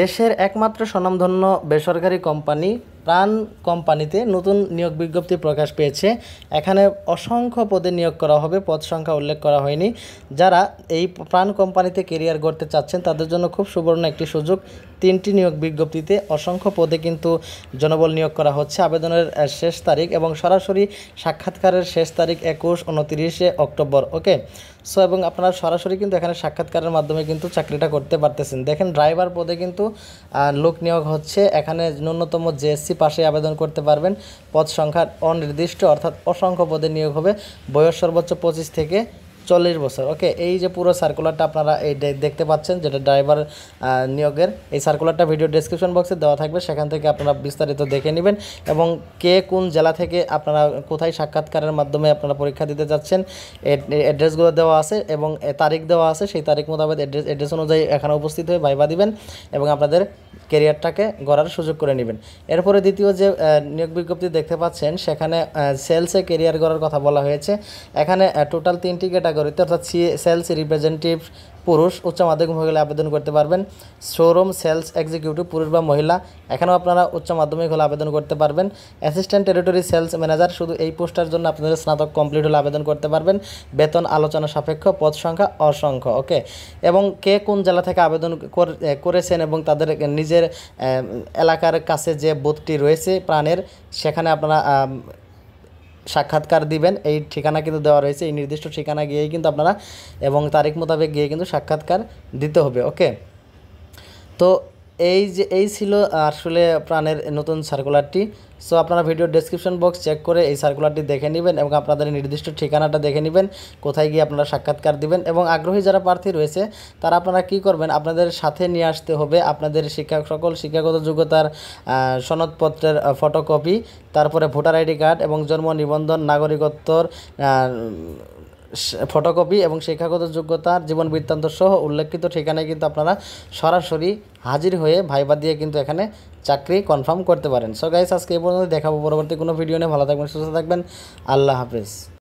দেশের একমাত্র স্বনামধন্য বেসরকারি কোম্পানি প্রাণ কোম্পানিতে নতুন নিয়োগ বিজ্ঞপ্তি প্রকাশ পেয়েছে এখানে অসংখ্য পদে নিয়োগ করা হবে পদ সংখ্যা উল্লেখ করা হয়নি যারা এই প্রাণ কোম্পানিতে কেরিয়ার গড়তে চাচ্ছেন তাদের জন্য খুব সুবর্ণ একটি সুযোগ তিনটি নিয়োগ বিজ্ঞপ্তিতে অসংখ্য পদে কিন্তু জনবল নিয়োগ করা হচ্ছে আবেদনের শেষ তারিখ এবং সরাসরি সাক্ষাৎকারের শেষ তারিখ একুশ উনতিরিশে অক্টোবর ওকে সো এবং আপনারা সরাসরি কিন্তু এখানে সাক্ষাৎকারের মাধ্যমে কিন্তু চাকরিটা করতে পারতেছেন দেখেন ড্রাইভার পদে কিন্তু লোক নিয়োগ হচ্ছে এখানে ন্যূনতম জেএসসি এইচএসসি পাশে আবেদন করতে পারবেন পদ সংখ্যার অনির্দিষ্ট অর্থাৎ অসংখ্য পদে নিয়োগ হবে বয়স সর্বোচ্চ পঁচিশ থেকে চল্লিশ বছর ওকে এই যে পুরো সার্কুলারটা আপনারা এই দেখতে পাচ্ছেন যেটা ড্রাইভার নিয়োগের এই সার্কুলারটা ভিডিও ডিসক্রিপশন বক্সে দেওয়া থাকবে সেখান থেকে আপনারা বিস্তারিত দেখে নেবেন এবং কে কোন জেলা থেকে আপনারা কোথায় সাক্ষাৎকারের মাধ্যমে আপনারা পরীক্ষা দিতে যাচ্ছেন অ্যাড্রেসগুলো দেওয়া আছে এবং তারিখ দেওয়া আছে সেই তারিখ মোতাবেক অ্যাড্রেস অ্যাড্রেস অনুযায়ী এখানে উপস্থিত হয়ে ভাইবা দিবেন এবং আপনাদের ক্যারিয়ারটাকে গড়ার সুযোগ করে নেবেন এরপরে দ্বিতীয় যে নিয়োগ বিজ্ঞপ্তি দেখতে পাচ্ছেন সেখানে সেলসে ক্যারিয়ার গড়ার কথা বলা হয়েছে এখানে টোটাল তিনটি ক্যাটাগরিতে অর্থাৎ সেলস রিপ্রেজেন্টেটিভ পুরুষ উচ্চ মাধ্যমিক হলে আবেদন করতে পারবেন শোরুম সেলস এক্সিকিউটিভ পুরুষ বা মহিলা এখানেও আপনারা উচ্চ মাধ্যমিক হলে আবেদন করতে পারবেন অ্যাসিস্ট্যান্ট টেরিটরি সেলস ম্যানেজার শুধু এই পোস্টার জন্য আপনাদের স্নাতক কমপ্লিট হলে আবেদন করতে পারবেন বেতন আলোচনা সাপেক্ষ পদ সংখ্যা অসংখ্য ওকে এবং কে কোন জেলা থেকে আবেদন করেছেন এবং তাদের নিজের এলাকার কাছে যে বুথটি রয়েছে প্রাণের সেখানে আপনারা সাক্ষাৎকার দিবেন এই ঠিকানা কিন্তু দেওয়া রয়েছে এই নির্দিষ্ট ঠিকানা গিয়েই কিন্তু আপনারা এবং তারিখ মোতাবেক গিয়ে কিন্তু সাক্ষাৎকার দিতে হবে ওকে তো এই যে এই ছিল আসলে প্রাণের নতুন সার্কুলারটি সো আপনারা ভিডিও ডেসক্রিপশন বক্স চেক করে এই সার্কুলারটি দেখে নেবেন এবং আপনাদের নির্দিষ্ট ঠিকানাটা দেখে নেবেন কোথায় গিয়ে আপনারা সাক্ষাৎকার দিবেন এবং আগ্রহী যারা প্রার্থী রয়েছে তারা আপনারা কি করবেন আপনাদের সাথে নিয়ে আসতে হবে আপনাদের শিক্ষা সকল শিক্ষাগত যোগ্যতার সনদপত্রের ফটোকপি তারপরে ভোটার আইডি কার্ড এবং জন্ম নিবন্ধন নাগরিকত্বর ফটোকপি এবং শিক্ষাগত যোগ্যতার জীবন বৃত্তান্ত সহ উল্লেখিত ঠিকানায় কিন্তু আপনারা সরাসরি হাজির হয়ে ভাইবা দিয়ে কিন্তু এখানে চাকরি কনফার্ম করতে পারেন সো গাইস আজকে এই পর্যন্ত দেখাবো পরবর্তী কোনো ভিডিও নিয়ে ভালো থাকবেন সুস্থ থাকবেন আল্লাহ হাফিজ